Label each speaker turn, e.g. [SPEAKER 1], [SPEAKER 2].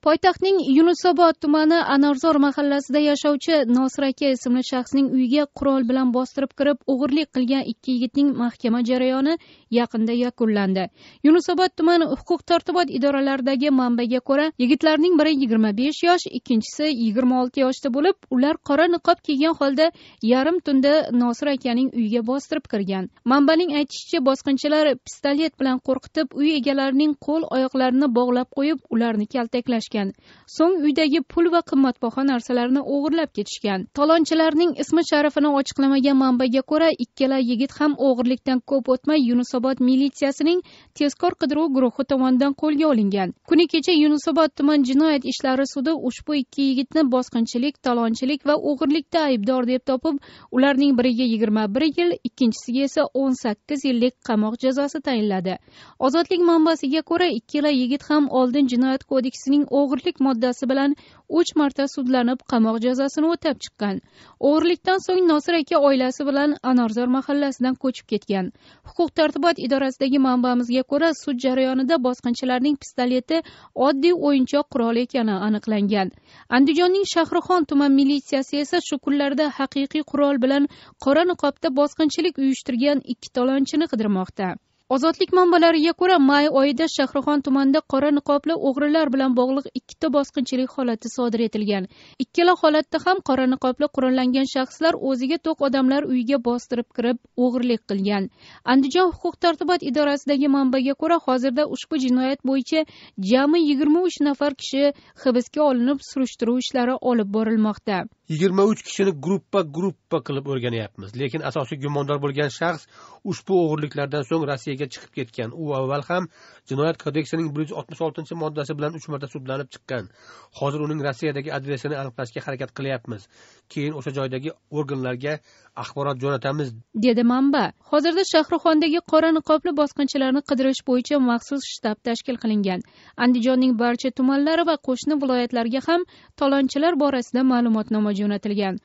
[SPEAKER 1] poytaxtning yunusobod tumani anorzor mahallasida yashovchi nosir aka ismli shaxsning uyiga qurol bilan bostirib kirib o'g'irlik qilgan ikki yigitning mahkama jarayoni yaqinda yakunlandi yunusobod tumani huquq tartibot idoralaridagi manbaga ko'ra yigitlarning biri yigirma besh yosh ikkinchisi yigirma olti yoshda bo'lib ular qora niqob kiygan holda yarim tunda nosir akaning uyiga bostirib kirgan manbaning aytishicha bosqinchilar pistolet bilan qo'rqitib uy egalarining qo'l oyoqlarini bog'lab qo'yib ularni kaltaklash qochgan so'ng uydagi pul va qimmatbaho narsalarni o'g'irlab ketishgan talonchilarning ismi sharifini ochiqlamagan manbaga ko'ra ikkala yigit ham o'g'irlikdan ko'p o'tmay yunusobod militsiyasining tezkor qidiruv guruhi tomonidan qo'lga olingan kuni kecha yunusobod tuman jinoyat ishlari sudi ushbu ikki yigitni bosqinchilik talonchilik va o'g'irlikda aybdor deb topib ularning biriga yigirma bir yil ikkinchisiga esa o'n sakkiz yillik qamoq jazosi tayinladi ozodlik manbasiga ko'ra ikkala yigit ham oldin jinoyat kodeksining o'g'irlik moddasi bilan uch marta sudlanib qamoq jazosini o'tab chiqqan o'g'irlikdan so'ng nosir aka oilasi bilan anorzor mahallasidan ko'chib ketgan huquq tartibot idorasidagi manbamizga ko'ra sud jarayonida bosqinchilarning pistoleti oddiy o'yinchoq qurol ekani aniqlangan andijonning shahrixon tuman militsiyasi esa shu kunlarda haqiqiy qurol bilan qora niqobda bosqinchilik uyushtirgan ikki talonchini qidirmoqda ozodlik manbalariga ko'ra may oyida shahrixon tumanida qora niqobli o'g'rilar bilan bog'liq ikkita bosqinchilik holati sodir etilgan ikkala holatda ham qora niqobli qurollangan shaxslar o'ziga to'q odamlar uyiga bostirib kirib o'g'irlik qilgan andijon huquq tartibot idorasidagi manbaga ko'ra hozirda ushbu jinoyat bo'yicha jami yigirma uch nafar kishi hibsga olinib surishtiruv ishlari olib borilmoqda
[SPEAKER 2] yigirma uch kishini gruppa gruppa qilib o'rganyapmiz lekin asosiy gumondor bo'lgan shaxs ushbu o'g'irliklardan so'ng rossiyaga chiqib ketgan u avval ham jinoyat kodeksining bir yuz oltmish oltinchi moddasi bilan uch marta sudlanib chiqqan hozir uning rossiyadagi adresini aniqlashga harakat qilyapmiz keyin o'sha joydagi organlarga axborot jo'natamiz
[SPEAKER 1] dedi manba hozirda shahrixondagi qora niqobli bosqinchilarni qidirish bo'yicha maxsus shtab tashkil qilingan andijonning barcha tumanlari va qo'shni viloyatlarga ham talonchilar borasida ma'lumotnoma jo'natilgan